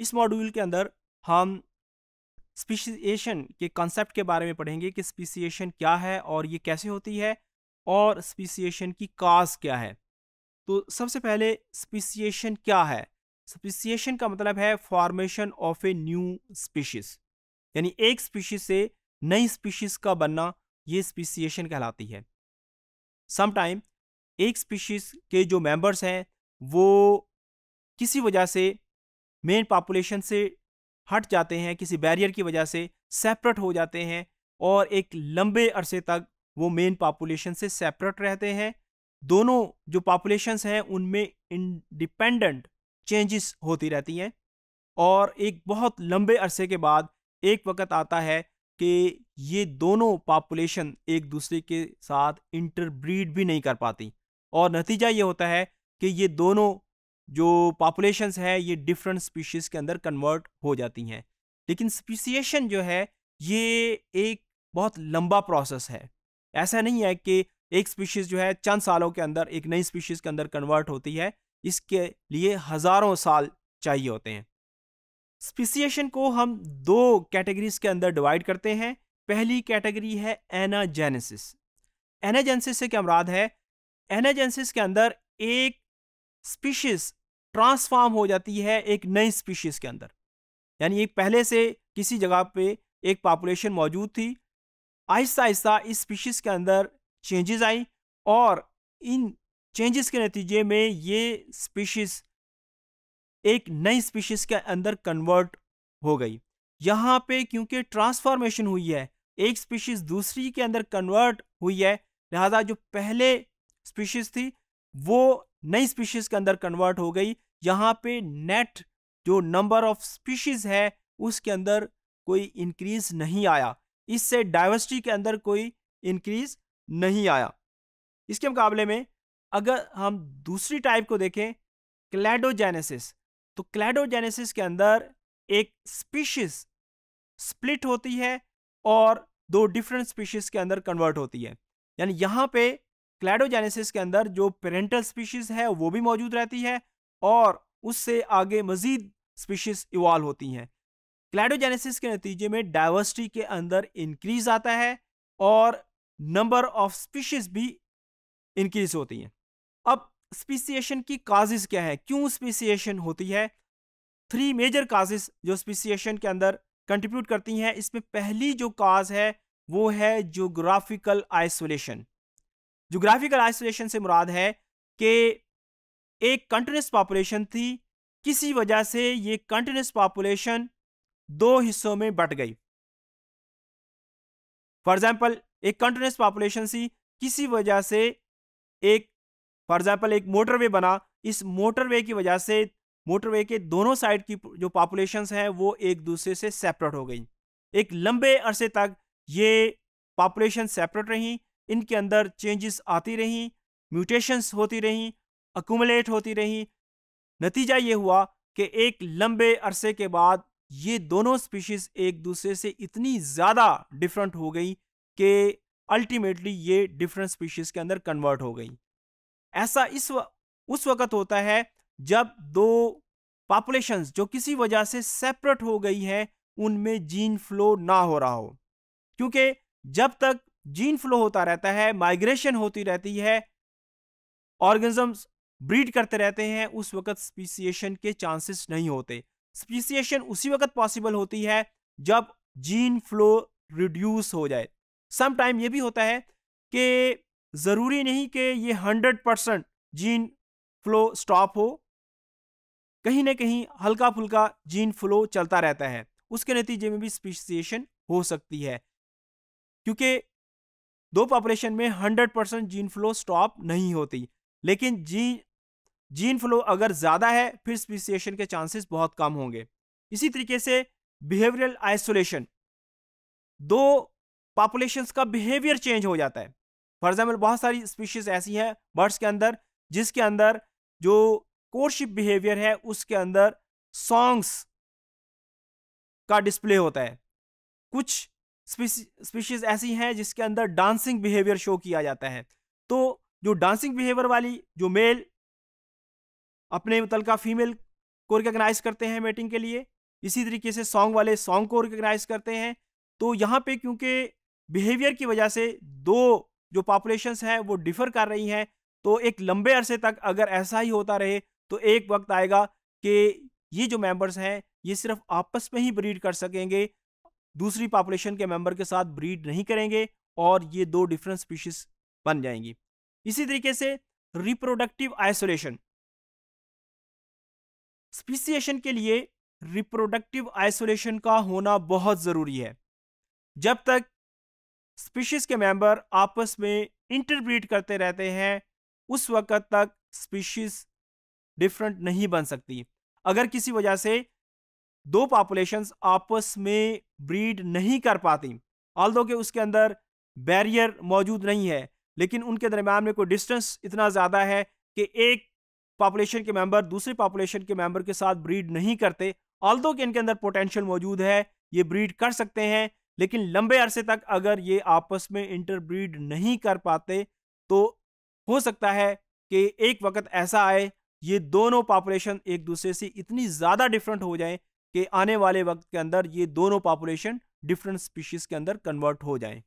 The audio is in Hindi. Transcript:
इस मॉड्यूल के अंदर हम स्पीशिएशन के कॉन्सेप्ट के बारे में पढ़ेंगे कि स्पीशिएशन क्या है और ये कैसे होती है और स्पीसीएशन की काज क्या है तो सबसे पहले स्पीसीएशन क्या है स्पीसीएशन का मतलब है formation of a new species यानी एक स्पीशीज से नई स्पीशीज का बनना ये स्पीसीएशन कहलाती है समटाइम एक स्पीशीज के जो मेंबर्स हैं वो किसी वजह से मेन पॉपुलेशन से हट जाते हैं किसी बैरियर की वजह से सेपरेट हो जाते हैं और एक लंबे अरसे तक वो मेन पॉपुलेशन से सेपरेट रहते हैं दोनों जो पॉपुलेशंस हैं उनमें इंडिपेंडेंट चेंजेस होती रहती हैं और एक बहुत लंबे अरसे के बाद एक वक्त आता है कि ये दोनों पॉपुलेशन एक दूसरे के साथ इंटरब्रीड भी नहीं कर पाती और नतीजा ये होता है कि ये दोनों जो पॉपुलेशंस है ये डिफरेंट स्पीशीज़ के अंदर कन्वर्ट हो जाती हैं लेकिन स्पीसीशन जो है ये एक बहुत लंबा प्रोसेस है ऐसा नहीं है कि एक स्पीशीज़ जो है चंद सालों के अंदर एक नई स्पीशीज़ के अंदर कन्वर्ट होती है इसके लिए हज़ारों साल चाहिए होते हैं स्पीसीशन को हम दो कैटेगरीज के अंदर डिवाइड करते हैं पहली कैटेगरी है एनाजेनेसिस एनाजेंसिस से क्या मुराद है एनाजेंसिस के अंदर एक स्पीशीज ट्रांसफॉर्म हो जाती है एक नई स्पीशीज के अंदर यानी एक पहले से किसी जगह पे एक पॉपुलेशन मौजूद थी आहिस्ता आहिस्ता इस स्पीशीज़ के अंदर चेंजेस आई और इन चेंजेस के नतीजे में ये स्पीशीज़ एक नई स्पीशीज़ के अंदर कन्वर्ट हो गई यहाँ पे क्योंकि ट्रांसफॉर्मेशन हुई है एक स्पीशीज़ दूसरी के अंदर कन्वर्ट हुई है लिहाजा जो पहले स्पीशीज़ थी वो नई स्पीशीज के अंदर कन्वर्ट हो गई यहाँ पे नेट जो नंबर ऑफ स्पीशीज है उसके अंदर कोई इंक्रीज नहीं आया इससे डाइवर्सिटी के अंदर कोई इंक्रीज नहीं आया इसके मुकाबले में अगर हम दूसरी टाइप को देखें क्लैडोजेनेसिस तो क्लैडोजेनेसिस के अंदर एक स्पीशीज स्प्लिट होती है और दो डिफरेंट स्पीशीज के अंदर कन्वर्ट होती है यानी यहाँ पे क्लैडोजेनेसिस के अंदर जो पेरेंटल स्पीशीज़ है वो भी मौजूद रहती है और उससे आगे मज़ीद स्पीशीज़ इवाल्व होती हैं क्लैडोजेनेसिस के नतीजे में डाइवर्सिटी के अंदर इंक्रीज आता है और नंबर ऑफ स्पीशीज़ भी इंक्रीज होती हैं अब स्पीसीशन की काजेज क्या है क्यों स्पीसीशन होती है थ्री मेजर काजेज जो स्पीसीशन के अंदर कंट्रीब्यूट करती हैं इसमें पहली जो काज है वो है जोग्राफिकल आइसोलेशन जोग्राफिकल आइसोलेशन से मुराद है कि एक कंटिन्यूस पॉपुलेशन थी किसी वजह से ये कंटिन्यूस पॉपुलेशन दो हिस्सों में बट गई फॉर एग्जाम्पल एक कंटिन्यूस पॉपुलेशन सी किसी वजह से एक फॉर एग्जाम्पल एक मोटरवे बना इस मोटरवे की वजह से मोटरवे के दोनों साइड की जो पॉपुलेशन हैं वो एक दूसरे से सेपरेट हो गई एक लंबे अरसे तक ये पॉपुलेशन सेपरेट रहीं इनके अंदर चेंजेस आती रहीं म्यूटेशंस होती रहीं अकूमलेट होती रहीं नतीजा ये हुआ कि एक लंबे अरसे के बाद ये दोनों स्पीशीज़ एक दूसरे से इतनी ज़्यादा डिफरेंट हो गई कि अल्टीमेटली ये डिफरेंट स्पीशीज़ के अंदर कन्वर्ट हो गई ऐसा इस व, उस वक़्त होता है जब दो पॉपुलेशंस जो किसी वजह से सेपरेट हो गई हैं उनमें जीन फ्लो ना हो रहा हो क्योंकि जब तक जीन फ्लो होता रहता है माइग्रेशन होती रहती है ऑर्गेनिजम्स ब्रीड करते रहते हैं उस वक्त स्पीसीशन के चांसेस नहीं होते स्पीसीशन उसी वक्त पॉसिबल होती है जब जीन फ्लो रिड्यूस हो जाए सम टाइम ये भी होता है कि ज़रूरी नहीं कि ये hundred percent gene flow stop हो कहीं ना कहीं हल्का फुल्का जीन फ्लो चलता रहता है उसके नतीजे में भी स्पीसीशन हो सकती है क्योंकि दो पॉपुलेशन में 100 परसेंट जीन फ्लो स्टॉप नहीं होती लेकिन जी जीन फ्लो अगर ज़्यादा है फिर स्पीसीशन के चांसेस बहुत कम होंगे इसी तरीके से बिहेवियरल आइसोलेशन दो पॉपुलेशंस का बिहेवियर चेंज हो जाता है फॉर एग्जाम्पल बहुत सारी स्पीशीज़ ऐसी हैं बर्ड्स के अंदर जिसके अंदर जो कोरशिप बिहेवियर है उसके अंदर सॉन्ग्स का डिस्प्ले होता है कुछ स्पीशीज ऐसी हैं जिसके अंदर डांसिंग बिहेवियर शो किया जाता है तो जो डांसिंग बिहेवियर वाली जो मेल अपने मुतलका फीमेल को रिकगनाइज करते हैं मेटिंग के लिए इसी तरीके से सॉन्ग वाले सॉन्ग को रिकगनाइज करते हैं तो यहाँ पे क्योंकि बिहेवियर की वजह से दो जो पॉपुलेशंस हैं वो डिफ़र कर रही हैं तो एक लंबे अरसे तक अगर ऐसा ही होता रहे तो एक वक्त आएगा कि ये जो मेंबर्स हैं ये सिर्फ आपस में ही ब्रीड कर सकेंगे दूसरी पॉपुलेशन के मेंबर के साथ ब्रीड नहीं करेंगे और ये दो डिफरेंट स्पीशीज बन जाएंगी इसी तरीके से रिप्रोडक्टिव आइसोलेशन स्पीसीएशन के लिए रिप्रोडक्टिव आइसोलेशन का होना बहुत ज़रूरी है जब तक स्पीशीज़ के मेंबर आपस में इंटरब्रीड करते रहते हैं उस वक्त तक स्पीशीज़ डिफरेंट नहीं बन सकती अगर किसी वजह से दो पॉपुलेशन आपस में ब्रीड नहीं कर पाती दो के उसके अंदर बैरियर मौजूद नहीं है लेकिन उनके दरम्यान में कोई डिस्टेंस इतना ज़्यादा है कि एक पॉपुलेशन के मेंबर दूसरे पॉपुलेशन के मेंबर के साथ ब्रीड नहीं करते दो के इनके अंदर पोटेंशियल मौजूद है ये ब्रीड कर सकते हैं लेकिन लंबे अरसे तक अगर ये आपस में इंटर ब्रीड नहीं कर पाते तो हो सकता है कि एक वक्त ऐसा आए ये दोनों पॉपुलेशन एक दूसरे से इतनी ज़्यादा डिफरेंट हो जाए कि आने वाले वक्त के अंदर ये दोनों पॉपुलेशन डिफरेंट स्पीशीज़ के अंदर कन्वर्ट हो जाएँ